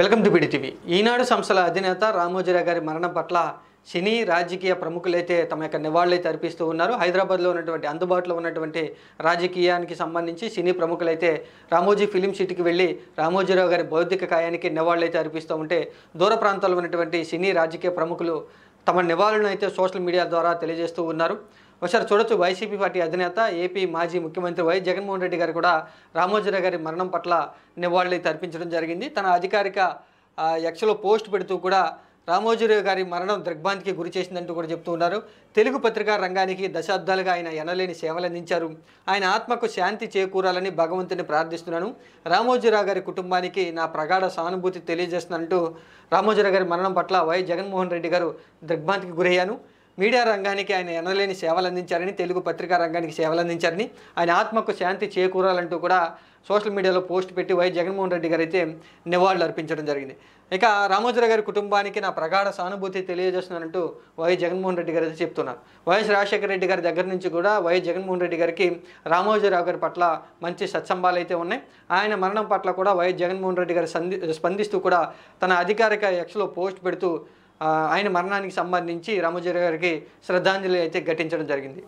welcome to TV ఈనాడు సంస్థల అధినేత రామోజీరావు గారి మరణం పట్ల సినీ రాజకీయ ప్రముఖులైతే తమ యొక్క నివాళులైతే అర్పిస్తూ ఉన్నారు హైదరాబాద్లో ఉన్నటువంటి అందుబాటులో ఉన్నటువంటి రాజకీయానికి సంబంధించి సినీ ప్రముఖులైతే రామోజీ ఫిలిం సిటీకి వెళ్ళి రామోజీరావు గారి బౌద్ధిక కాయానికి నివాళులైతే అర్పిస్తూ ఉంటే దూర ప్రాంతాల్లో ఉన్నటువంటి సినీ రాజకీయ ప్రముఖులు తమ నివాళులను అయితే సోషల్ మీడియా ద్వారా తెలియజేస్తూ ఉన్నారు ఒకసారి చూడొచ్చు వైసీపీ పార్టీ అధినేత ఏపీ మాజీ ముఖ్యమంత్రి వై జగన్మోహన్ రెడ్డి గారు కూడా రామోజీరావు గారి మరణం పట్ల నివాళులు తర్పించడం జరిగింది తన అధికారిక యక్షలో పోస్ట్ పెడుతూ కూడా రామోజీరావు గారి మరణం దిగ్భాంతికి గురి చేసిందంటూ కూడా చెప్తూ ఉన్నారు తెలుగు పత్రికా రంగానికి దశాబ్దాలుగా ఆయన ఎనలేని సేవలు అందించారు ఆయన ఆత్మకు శాంతి చేకూరాలని భగవంతుని ప్రార్థిస్తున్నాను రామోజీరావు గారి కుటుంబానికి నా ప్రగాఢ సానుభూతి తెలియజేస్తున్నానంటూ రామోజీరావు గారి మరణం పట్ల వై జగన్మోహన్ రెడ్డి గారు దిగ్భాంతికి గురయ్యాను మీడియా రంగానికి ఆయన ఎనలేని సేవలు అందించారని తెలుగు పత్రికా రంగానికి సేవలు అందించారని ఆయన ఆత్మకు శాంతి చేకూరాలంటూ కూడా సోషల్ మీడియాలో పోస్ట్ పెట్టి వై జగన్మోహన్ రెడ్డి గారు అయితే నివాళులు అర్పించడం జరిగింది ఇక రామోజీరావు గారి కుటుంబానికి నా ప్రగాఢ సానుభూతి తెలియజేస్తున్నానంటూ వై జగన్మోహన్ రెడ్డి గారు అయితే చెప్తున్నారు వైఎస్ రాజశేఖర రెడ్డి గారి దగ్గర నుంచి కూడా వై జగన్మోహన్ రెడ్డి గారికి రామోజీరావు గారి పట్ల మంచి సత్సంబాలు అయితే ఉన్నాయి ఆయన మరణం పట్ల కూడా వై జగన్మోహన్ రెడ్డి గారు స్పందిస్తూ కూడా తన అధికారిక ఎక్స్లో పోస్ట్ పెడుతూ ఆయన మరణానికి సంబంధించి రామోజీ గారికి శ్రద్ధాంజలి అయితే ఘటించడం జరిగింది